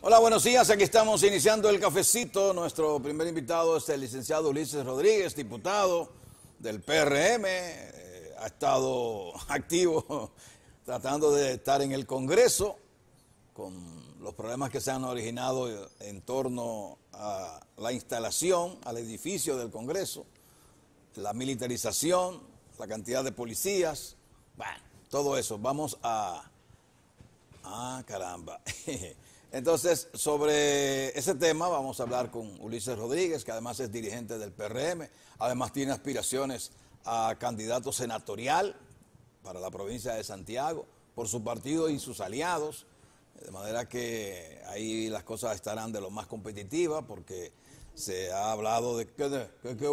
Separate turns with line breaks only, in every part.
Hola, buenos días. Aquí estamos iniciando el cafecito. Nuestro primer invitado es el licenciado Ulises Rodríguez, diputado del PRM. Eh, ha estado activo tratando de estar en el Congreso con los problemas que se han originado en torno a la instalación al edificio del Congreso, la militarización, la cantidad de policías, bueno, todo eso. Vamos a Ah, caramba. Entonces, sobre ese tema vamos a hablar con Ulises Rodríguez, que además es dirigente del PRM, además tiene aspiraciones a candidato senatorial para la provincia de Santiago, por su partido y sus aliados, de manera que ahí las cosas estarán de lo más competitivas, porque se ha hablado de qué, de, que, qué.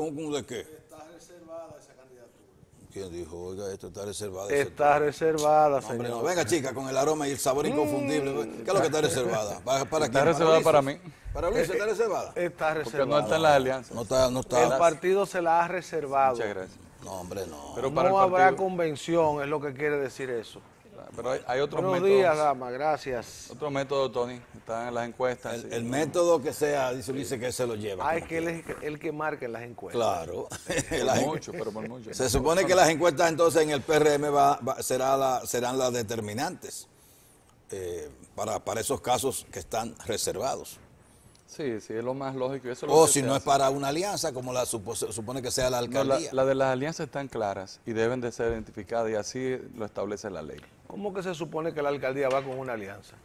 ¿Quién dijo? Oiga, esto está reservado. Está
reservada, señor. no, venga, chica, con el aroma y el sabor mm. inconfundible. ¿Qué es lo que está reservada? está reservada para, mí. ¿Para Luis está eh, eh, reservada? Está reservada. Porque no está en la alianza.
No está, no está. El
partido se la ha reservado. Muchas gracias.
No, hombre, no.
Pero no habrá convención, es lo que quiere decir eso. Pero hay, otro otros Buenos días, dama, gracias.
Otro método, Tony, está en las encuestas. El, método que sea,
dice, que se lo lleva. Ah, que él el que marque las encuestas. Claro. mucho, pero
por mucho. Se supone que las
encuestas entonces en el PRM va, será la, serán las determinantes eh, para, esos casos que están reservados. Sí, sí, es lo más lógico. o si no es para una alianza, como la supone que sea la alcaldía. la,
de las alianzas están claras y deben de ser identificadas y así lo establece la ley.
¿Cómo que se supone que la alcaldía va con una alianza?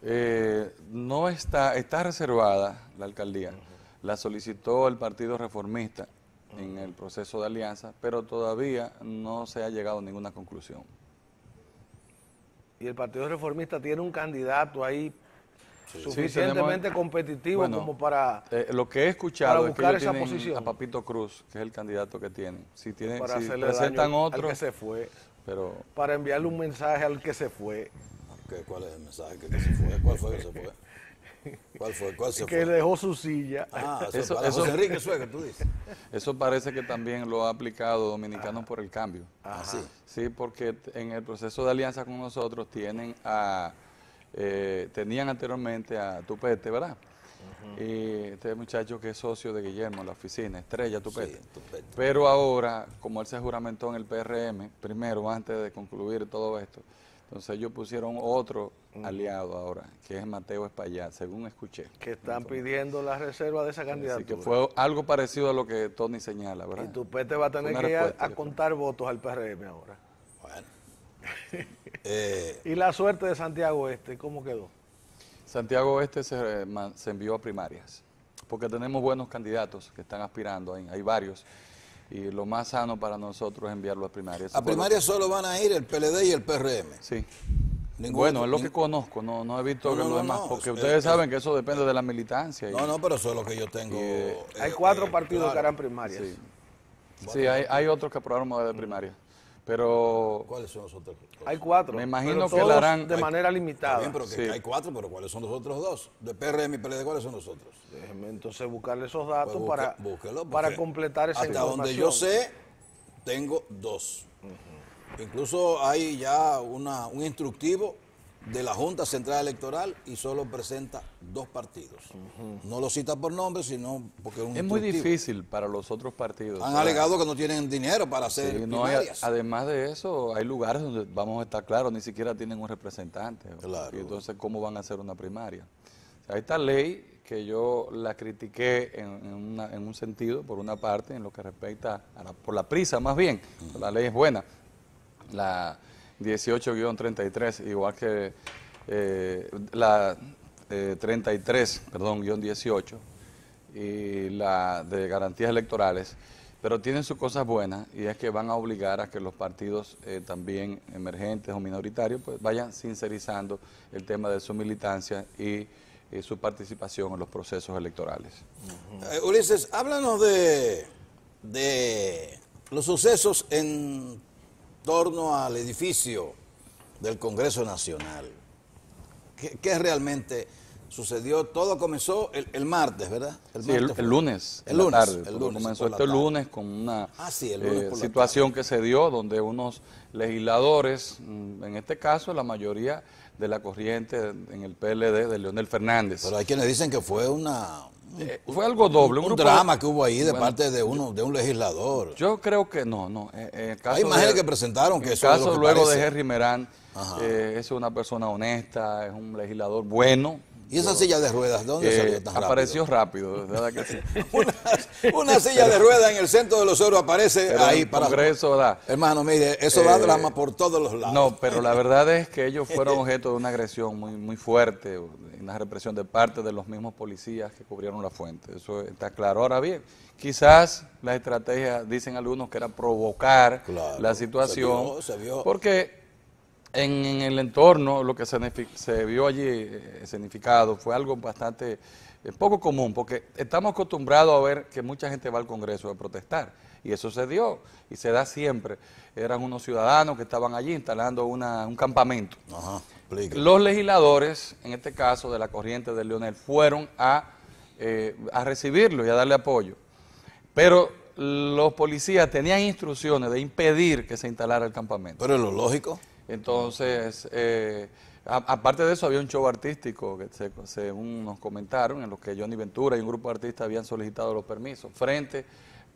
Eh, no está, está reservada la alcaldía. La solicitó el Partido Reformista en el proceso de alianza, pero todavía no se ha llegado a ninguna conclusión. Y
el Partido Reformista tiene un candidato ahí suficientemente competitivo como para eh, lo que he
escuchado es que a Papito Cruz, que es el candidato que tienen. Si tienen, presentan otro, se fue
para enviarle un mensaje al que se fue. ¿Cuál es el mensaje que, que se fue? ¿Cuál fue el que se fue? ¿Cuál fue? ¿Cuál se que dejó su silla. Ah, eso, Enrique tú dices.
Eso parece que también lo ha aplicado Dominicano por el Cambio. Ah, sí. Sí, porque en el proceso de alianza con nosotros tienen a, eh, tenían anteriormente a Tupete, ¿verdad? Y este muchacho que es socio de Guillermo, en la oficina, Estrella Tupete. Pero ahora, como él se juramentó en el PRM, primero, antes de concluir todo esto, entonces ellos pusieron otro aliado ahora, que es Mateo Espaillat, según escuché. Que están
pidiendo la reserva de esa candidatura. Así que fue
algo parecido a lo que Tony señala, ¿verdad? Y Tupete va a tener que ir a,
contar votos al PRM ahora. Bueno. Eh, ¿Y la suerte de Santiago Este, cómo quedó?
Santiago Oeste eh, se, envió a primarias, porque tenemos buenos candidatos que están aspirando, hay, varios, y lo más sano para nosotros es enviarlo a primarias. A primarias solo
van a ir el PLD y el PRM. Sí. bueno, es lo que
conozco, no, no he visto que lo demás, porque ustedes saben que eso depende de la militancia. no, no, pero eso es lo que yo tengo. Eh,
hay cuatro eh, partidos que harán primarias.
Sí, hay, hay, otros que aprobaron modelo de primaria. Pero.
¿Cuáles son los otros
Hay cuatro. Me imagino que la
harán. De manera limitada. Bien, pero que hay cuatro, pero ¿cuáles son los otros dos? De PRM y PLD, ¿cuáles son los otros? Déjeme entonces buscarle esos datos pues para, para completar esa hasta información. Hasta donde yo sé, tengo dos. Incluso hay ya una, un instructivo de la Junta Central Electoral y solo presenta dos partidos. No lo cita por nombre, sino porque es un Es muy difícil
para los otros partidos. Han alegado que no tienen dinero para hacer además de eso, hay lugares donde, vamos a estar claros, ni siquiera tienen un representante. entonces, ¿cómo van a hacer una primaria? Hay esta ley que yo la critiqué en, un sentido, por una parte, en lo que respecta por la prisa, más bien, la ley es buena. La 18-33, igual que eh, la 33, eh, perdón, 18, y la de garantías electorales, pero tienen sus cosas buenas y es que van a obligar a que los partidos eh, también emergentes o minoritarios pues vayan sincerizando el tema de su militancia y su participación en los procesos
electorales. Ulises, háblanos de, de los sucesos en torno al edificio del Congreso Nacional. ¿Qué, realmente sucedió? Todo comenzó el, martes, ¿verdad? El, lunes. El lunes. El lunes comenzó este lunes
con una ah, eh, situación que se dio donde unos legisladores, mm, en este caso la mayoría de la corriente en el PLD de Leonel Fernández. Pero hay quienes dicen
que fue una eh, fue algo doble. Un, drama que hubo ahí de parte de uno de un legislador.
Yo creo que no, no. Eh, eh, Hay imágenes que presentaron que eso caso luego de Henry Merán, es una persona honesta, es un legislador bueno, ¿Y esa silla de ruedas? dónde eh, apareció
rápido? Apareció rápido, una, silla de ruedas en el centro de los Oros aparece ahí para. Congreso da. Hermano, mire, eso da eh, drama por todos los lados. No, pero la verdad es que ellos fueron
objeto de una agresión muy, muy fuerte, una represión de parte de los mismos policías que cubrieron la fuente. Eso está claro. Ahora bien, quizás la estrategia, dicen algunos, que era provocar la situación. se vio. Porque en, el entorno lo que se, se vio allí eh, significado fue algo bastante eh, poco común, porque estamos acostumbrados a ver que mucha gente va al Congreso a protestar, y eso se dio, y se da siempre. Eran unos ciudadanos que estaban allí instalando un campamento. Los legisladores, en este caso de la corriente de Leonel, fueron a, eh, a recibirlo y a darle apoyo. Pero los policías tenían instrucciones de impedir que se instalara el campamento. Pero es lo lógico. Entonces, eh, aparte de eso, había un show artístico que se, nos comentaron, en los que Johnny Ventura y un grupo de artistas habían solicitado los permisos frente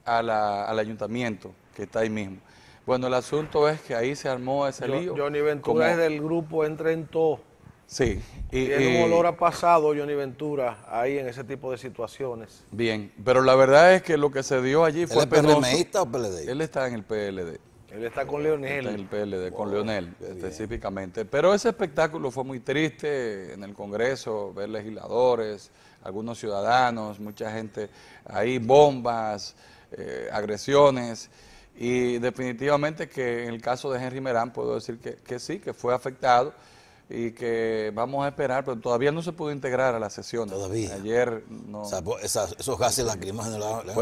al ayuntamiento que está ahí mismo. Bueno, el asunto es que ahí se armó ese lío. Johnny Ventura es
del grupo Todo Sí. Y, el un olor ha pasado Johnny Ventura ahí en ese tipo de situaciones.
Bien, pero la verdad es que lo que se dio allí fue... ¿Él es o PLD? Él está en el PLD. Él está con Leonel. Está el PLD, con Leonel específicamente. Pero ese espectáculo fue muy triste en el Congreso, ver legisladores, algunos ciudadanos, mucha gente ahí, bombas, eh, agresiones. Y definitivamente que en el caso de Henry Merán puedo decir que, que sí, que fue afectado y que vamos a esperar, pero todavía no se pudo integrar a la sesión Todavía. Ayer no. O sea,
pues, esos gases lacrimógenos
le,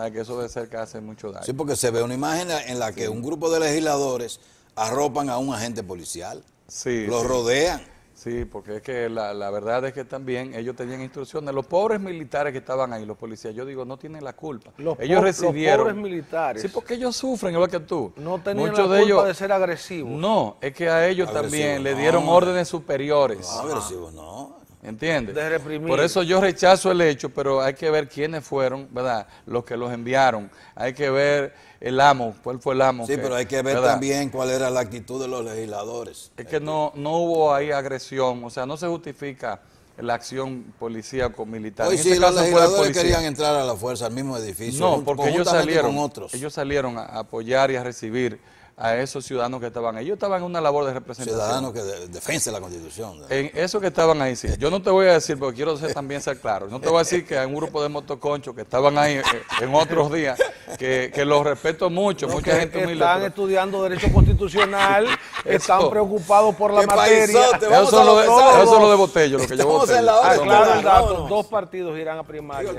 han que eso de cerca hace mucho daño. Sí,
porque se ve una imagen en la que un grupo de legisladores arropan a un agente policial. Sí. Lo
rodean. Sí, porque es que la, la, verdad es que también ellos tenían instrucciones. Los pobres militares que estaban ahí, los policías, yo digo, no tienen la culpa. Los ellos recibieron. Los pobres militares. Sí, porque ellos sufren, igual que tú.
No tenían Muchos de ellos, de ser agresivos. No, es que a ellos también le dieron
órdenes superiores. No, agresivos, no. ¿Entiendes? Por eso yo rechazo el hecho, pero hay que ver quiénes fueron, ¿verdad? Los que los enviaron. Hay que ver el amo, cuál fue el amo. Sí, pero hay que ver también
cuál era la actitud de los legisladores. Es que no, no
hubo ahí agresión, o sea, no se justifica la acción policíaco militar. Hoy en sí, este los legisladores querían entrar a la fuerza al mismo edificio. No, porque ellos salieron, con otros. ellos salieron a apoyar y a recibir a esos ciudadanos que estaban ahí. Ellos estaban en una labor de representación. Ciudadanos que
defienden la Constitución.
En eso que estaban ahí, sí. Yo no te voy a decir, porque quiero también ser claro, no te voy a decir que hay un grupo de motoconchos que estaban ahí eh, en otros días, que, los respeto mucho, mucha gente humilde. Están
estudiando Derecho Constitucional, están preocupados por la materia. eso, es lo de, eso lo Botello, que yo voté. Dos partidos irán a
primaria.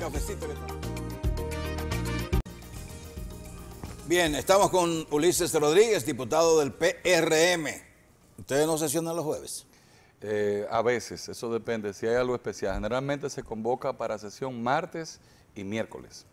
Bien, estamos con Ulises Rodríguez, diputado del PRM. ¿Ustedes no sesionan los jueves?
Eh, a veces, eso depende, si hay algo especial. Generalmente se convoca para sesión martes y miércoles.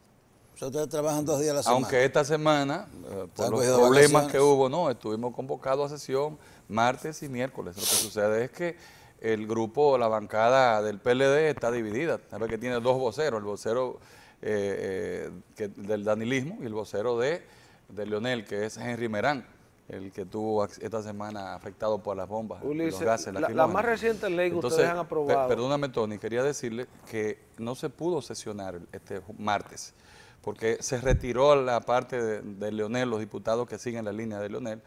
O sea, ustedes trabajan dos días a la semana. Aunque
esta semana, eh, por los problemas que hubo, no, estuvimos convocados a sesión martes y miércoles. Lo que sucede es que el grupo, la bancada del PLD está dividida. que tiene dos voceros, el vocero eh, del danilismo y el vocero de de Leonel, que es Henry Merán, el que tuvo esta semana afectado por las bombas, Ulises, los gases, la, la más
reciente ley que ustedes han aprobado.
perdóname, Tony, quería decirle que no se pudo sesionar este martes, porque se retiró la parte de, Leonel, los diputados que siguen la línea de Leonel,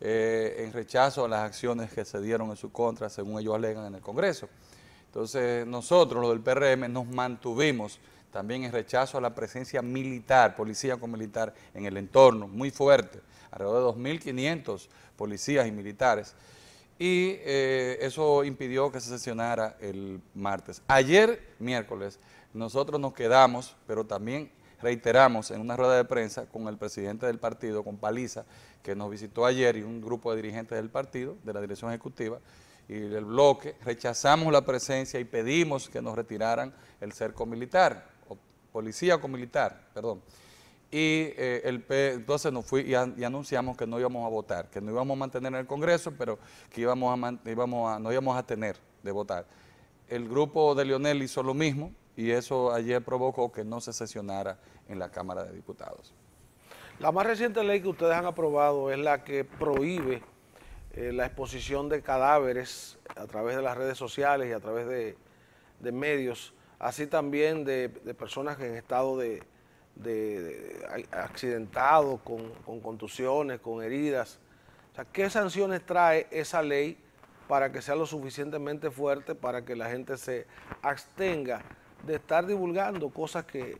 eh, en rechazo a las acciones que se dieron en su contra, según ellos alegan en el Congreso. Entonces, nosotros, los del PRM, nos mantuvimos también el rechazo a la presencia militar, policía con militar en el entorno, muy fuerte, alrededor de 2.500 policías y militares. Y eh, eso impidió que se sesionara el martes. Ayer, miércoles, nosotros nos quedamos, pero también reiteramos en una rueda de prensa con el presidente del partido, con Paliza, que nos visitó ayer y un grupo de dirigentes del partido, de la dirección ejecutiva y del bloque, rechazamos la presencia y pedimos que nos retiraran el cerco militar. Policía o militar, perdón. Y eh, entonces nos fui y, anunciamos que no íbamos a votar, que no íbamos a mantener en el Congreso, pero que íbamos a, a, no íbamos a tener de votar. El grupo de Lionel hizo lo mismo y eso ayer provocó que no se sesionara en la Cámara de Diputados. La más reciente ley
que ustedes han aprobado es la que prohíbe eh, la exposición de cadáveres a través de las redes sociales y a través de medios así también de, de personas en estado de, de, accidentados, con, contusiones, con heridas. O sea, ¿qué sanciones trae esa ley para que sea lo suficientemente fuerte para que la gente se abstenga de estar divulgando cosas que,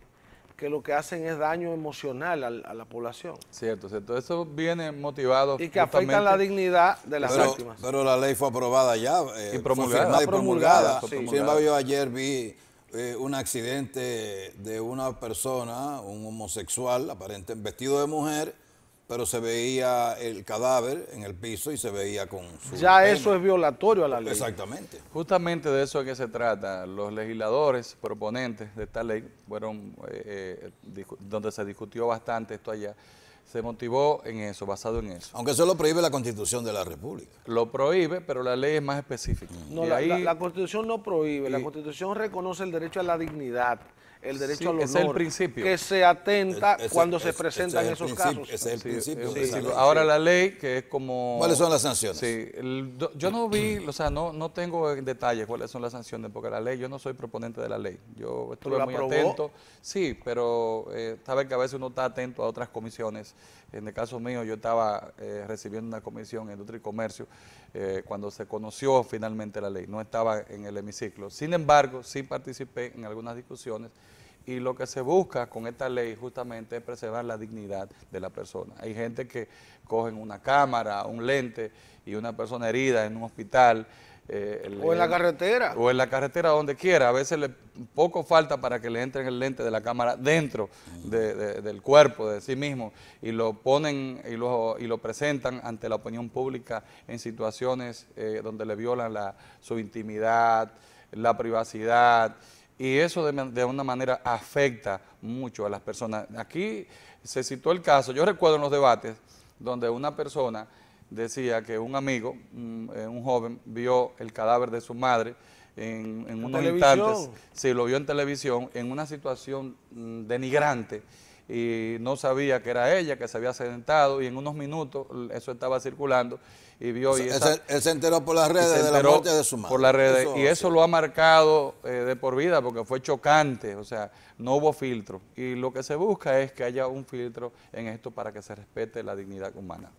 lo que hacen es daño emocional a, la población.
Cierto,
cierto. Eso viene motivado. Y que afecta la
dignidad de las víctimas.
Pero la ley fue aprobada ya. Eh, y promulgada. y promulgada. Sin embargo, yo ayer vi eh, un accidente de una persona, un homosexual, aparente, vestido de mujer, pero se veía el cadáver en el piso y se veía con su... Ya eso es
violatorio
a la ley. Exactamente. Justamente de eso es que se trata. Los legisladores proponentes de esta ley fueron, eh, eh, donde se discutió bastante esto allá, se motivó en eso, basado en eso. Aunque eso lo prohíbe la Constitución de la República. Lo prohíbe, pero la ley es más
específica. No, la, Constitución no prohíbe, la Constitución reconoce el derecho a la dignidad, el derecho al principio. Que se
atenta cuando se presentan esos casos. Ese es
el principio. Ahora la ley, que es como... ¿Cuáles son las sanciones? Sí, yo no vi, o sea, no, no tengo en detalle cuáles son las sanciones, porque la ley, yo no soy proponente de la ley. Yo estuve muy atento. Sí, pero eh, que a veces uno está atento a otras comisiones. En el caso mío, yo estaba eh, recibiendo una comisión en Industria y Comercio eh, cuando se conoció finalmente la ley. No estaba en el hemiciclo. Sin embargo, sí participé en algunas discusiones y lo que se busca con esta ley justamente es preservar la dignidad de la persona. Hay gente que cogen una cámara, un lente y una persona herida en un hospital. Eh, o en la
carretera.
O en la carretera, donde quiera. A veces le poco falta para que le entren el lente de la cámara dentro del cuerpo de sí mismo y lo ponen y lo, y lo presentan ante la opinión pública en situaciones eh, donde le violan la, su intimidad, la privacidad y eso de, una manera afecta mucho a las personas. Aquí se citó el caso, yo recuerdo en los debates donde una persona decía que un amigo, un, eh, joven, vio el cadáver de su madre en, en unos instantes, sí, lo vio en televisión, en una situación mm, denigrante y no sabía que era ella, que se había sentado y en unos minutos eso estaba circulando y vio... y él se
enteró por las redes de la muerte de su madre. Por las redes y eso
lo ha marcado eh, de por vida porque fue chocante, o sea, no hubo filtro. Y lo que se busca es que haya un filtro en esto para que se respete
la dignidad humana.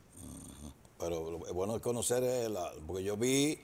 pero lo Pero bueno conocer, porque yo vi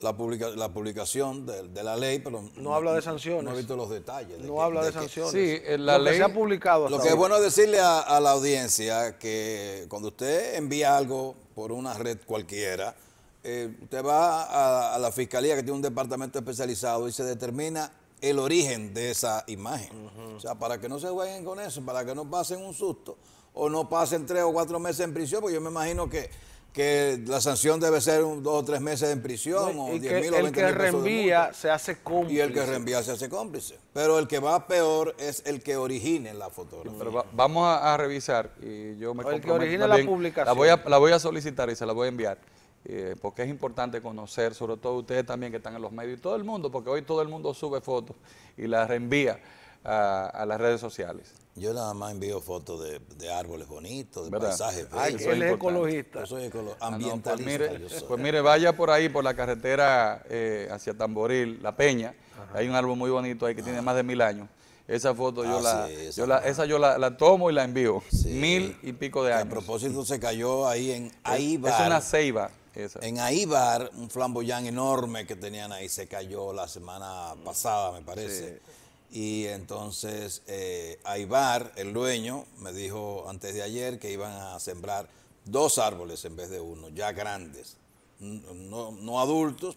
la, la publicación de, la ley, pero no, habla de sanciones. No he visto los detalles. no habla de, sanciones. sí, la ley ha publicado. lo que es bueno decirle a, la audiencia que cuando usted envía algo por una red cualquiera, eh, usted va a, la fiscalía que tiene un departamento especializado y se determina el origen de esa imagen. O sea, para que no se jueguen con eso, para que no pasen un susto o no pasen tres o cuatro meses en prisión, porque yo me imagino que que la sanción debe ser un, dos o tres meses en prisión o mil o El que reenvía se hace cómplice. Y el que reenvía se hace cómplice. Pero el que va peor es el que origine la fotografía. Pero
vamos a, revisar y yo me El que origine la publicación. La voy, a, solicitar y se la voy a enviar. Eh, porque es importante conocer, sobre todo ustedes también que están en los medios y todo el mundo, porque hoy todo el mundo sube fotos y las reenvía a las redes sociales. Yo nada más envío fotos de, árboles bonitos, de paisajes. Ay, él
ecologista. Yo soy ah, pues ambientalista. pues, mire,
vaya por ahí, por la carretera eh, hacia Tamboril, La Peña. Hay un árbol muy bonito ahí que tiene ah. más de mil años. Esa foto yo, ah, la, esa yo la, tomo y la envío. Mil y pico de años. A propósito
se cayó ahí en Aíbar. Es una ceiba. En Aíbar, un flamboyán enorme que tenían ahí se cayó la semana pasada, me parece. Sí. Y entonces eh, Aibar, el dueño, me dijo antes de ayer que iban a sembrar dos árboles en vez de uno, ya grandes. No, no adultos,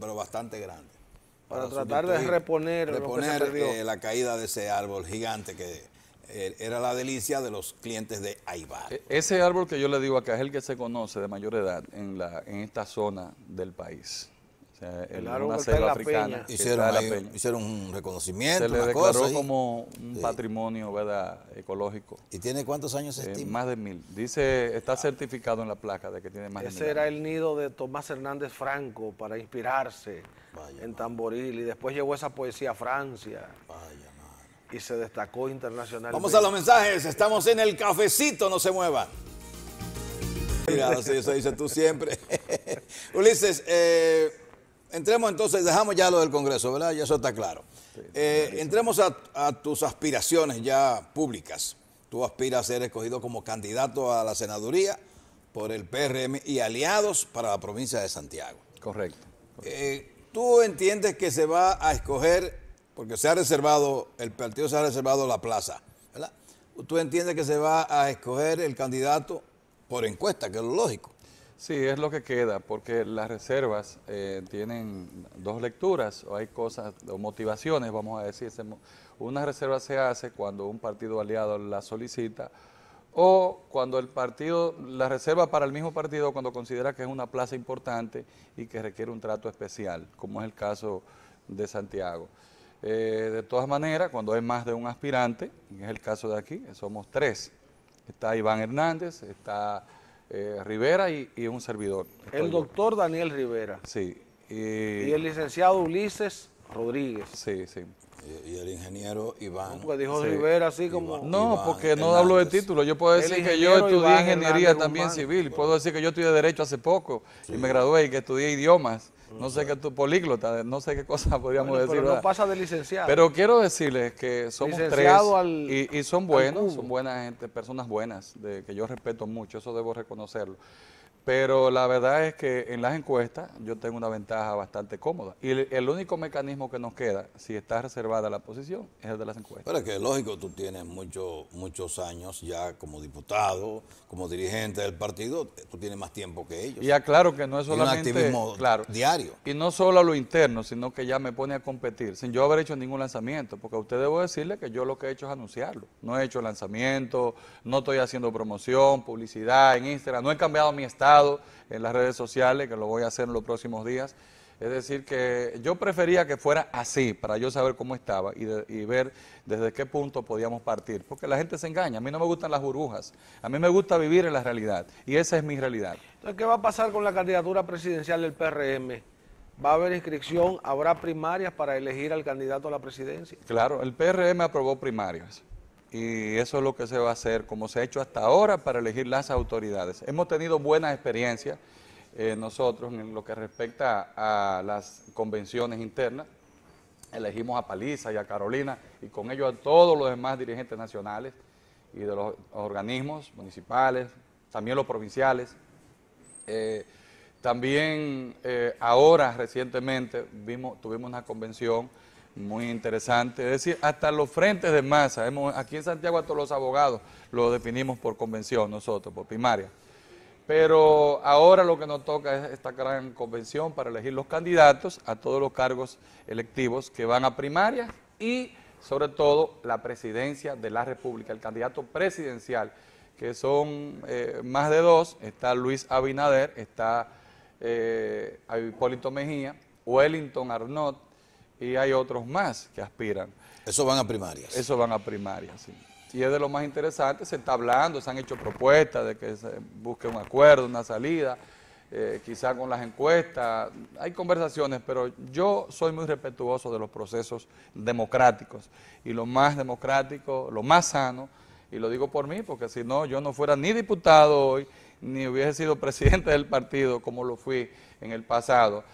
pero bastante grandes.
Para, tratar de reponer, eh,
la caída de ese árbol gigante que eh, era la delicia de los clientes de Aibar. E-,
ese árbol que yo le digo acá es el que se conoce de mayor edad en, la, en esta zona del país. Hicieron, hicieron, un reconocimiento. Se le declaró como un patrimonio ¿verdad? ecológico. ¿Y tiene cuántos años eh, Más de mil. Dice, está certificado en la placa de que tiene más de Ese era
el nido de Tomás Hernández Franco para inspirarse en Tamboril y después llegó esa poesía a Francia. Vaya y se destacó internacionalmente. Vamos a los
mensajes, estamos en el cafecito, no se muevan. Mira, eso dices tú siempre. Ulises, eh, entremos entonces, dejamos ya lo del Congreso, ¿verdad? Ya eso está claro. Eh, entremos a, tus aspiraciones ya públicas. Tú aspiras a ser escogido como candidato a la senaduría por el PRM y aliados para la provincia de Santiago. Correcto. Eh, ¿Tú entiendes que se va a escoger, porque se ha reservado, el partido se ha reservado la plaza, ¿verdad? ¿Tú entiendes que se va a escoger el candidato por encuesta, que es lo lógico? Sí, es lo que queda, porque las reservas
eh, tienen dos lecturas, o hay cosas, o motivaciones, vamos a decir. Una reserva se hace cuando un partido aliado la solicita, o cuando el partido, la reserva para el mismo partido, cuando considera que es una plaza importante y que requiere un trato especial, como es el caso de Santiago. Eh, de todas maneras, cuando hay más de un aspirante, que es el caso de aquí, somos tres, está Iván Hernández, está eh, Rivera y, un servidor. El doctor Daniel Rivera. Sí.
Y, el
licenciado Ulises
Rodríguez. Sí, sí. Y, el ingeniero Iván. dijo Rivera
así como... no, porque no hablo de título. Yo puedo decir que yo estudié ingeniería también
civil. Puedo decir que yo estudié derecho hace poco y me gradué y que estudié idiomas. No sé qué tu políglota, no sé qué cosa podríamos decir. Pero no pasa de licenciado. Pero quiero decirles que somos tres y, son buenos, son buenas gente, personas buenas, de, que yo respeto mucho, eso debo reconocerlo. Pero la verdad es que en las encuestas yo tengo una ventaja bastante cómoda. Y el, único mecanismo que nos queda, si está reservada la posición, es el de las encuestas. Pero es que
lógico, tú tienes muchos muchos años ya como diputado, como dirigente del partido, tú tienes más tiempo que ellos. Y claro que no es solamente un activismo claro, diario.
Y no solo a lo interno, sino que ya me pone a competir, sin yo haber hecho ningún lanzamiento. Porque a usted debo decirle que yo lo que he hecho es anunciarlo. No he hecho lanzamiento, no estoy haciendo promoción, publicidad en Instagram, no he cambiado mi estado en las redes sociales, que lo voy a hacer en los próximos días. Es decir, que yo prefería que fuera así, para yo saber cómo estaba y, y, ver desde qué punto podíamos partir. Porque la gente se engaña, a mí no me gustan las burbujas, a mí me gusta vivir en la realidad y esa es mi realidad.
Entonces, ¿qué va a pasar con la candidatura presidencial del PRM? ¿Va a haber inscripción? ¿Habrá primarias para elegir al candidato a la presidencia?
Claro, el PRM aprobó primarias y eso es lo que se va a hacer, como se ha hecho hasta ahora, para elegir las autoridades. Hemos tenido buena experiencia eh, nosotros en lo que respecta a las convenciones internas. Elegimos a Paliza y a Carolina y con ellos a todos los demás dirigentes nacionales y de los organismos municipales, también los provinciales. Eh, también eh, ahora recientemente tuvimos una convención muy interesante. Es decir, hasta los frentes de masa. aquí en Santiago a todos los abogados lo definimos por convención nosotros, por primaria. Pero ahora lo que nos toca es esta gran convención para elegir los candidatos a todos los cargos electivos que van a primaria y sobre todo la presidencia de la República, el candidato presidencial, que son eh, más de dos, está Luis Abinader, está eh, Hipólito Mejía, Wellington Arnott, y hay otros más que aspiran. Eso van a primarias. Eso van a primarias, sí. Y es de lo más interesante, se está hablando, se han hecho propuestas de que se busque un acuerdo, una salida, eh, quizá con las encuestas, hay conversaciones, pero yo soy muy respetuoso de los procesos democráticos. Y lo más democrático, lo más sano, y lo digo por mí, porque si no, yo no fuera ni diputado hoy, ni hubiese sido presidente del partido como lo fui en el pasado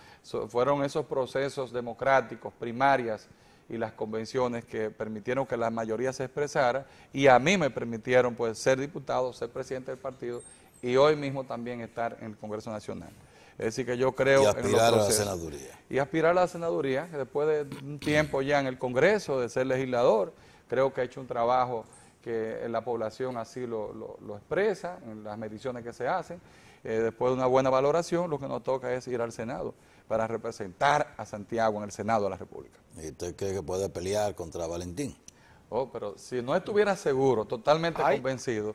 fueron esos procesos democráticos, primarias y las convenciones que permitieron que la mayoría se expresara y a mí me permitieron pues ser diputado, ser presidente del partido y hoy mismo también estar en el Congreso Nacional. Es decir, que yo creo... Y aspirar a la senaduría. Y aspirar a la senaduría, que después de un tiempo ya en el Congreso de ser legislador, creo que ha hecho un trabajo que la población así lo, lo expresa, en las mediciones que se hacen, eh, después de una buena valoración, lo que nos toca es ir al Senado para representar a Santiago en el Senado de la República. ¿Y usted cree que puede pelear contra Valentín? Oh, pero si no estuviera seguro, totalmente convencido,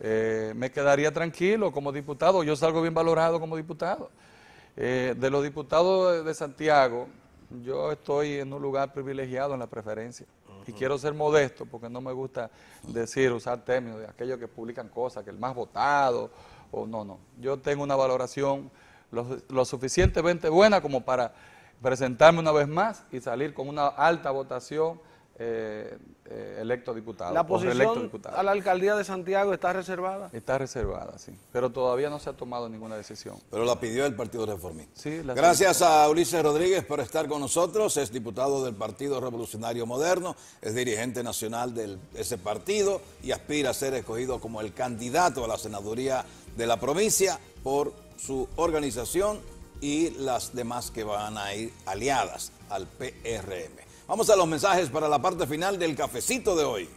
eh, me quedaría tranquilo como diputado. Yo salgo bien valorado como diputado. Eh, de los diputados de Santiago, yo estoy en un lugar privilegiado en la preferencia. Y quiero ser modesto porque no me gusta decir, usar términos de aquellos que publican cosas, que el más votado o no, no. Yo tengo una valoración lo, suficientemente buena como para presentarme una vez más y salir con una alta votación eh, eh, electo diputado. ¿La posición a
la alcaldía de Santiago está reservada?
Está reservada, sí. Pero todavía no se ha tomado ninguna decisión. Pero la pidió el Partido Reformista. Gracias
a Ulises Rodríguez por estar con nosotros. Es diputado del Partido Revolucionario Moderno, es dirigente nacional de ese partido y aspira a ser escogido como el candidato a la senaduría de la provincia por su organización y las demás que van a ir aliadas al PRM. Vamos a los mensajes para la parte final del cafecito de hoy.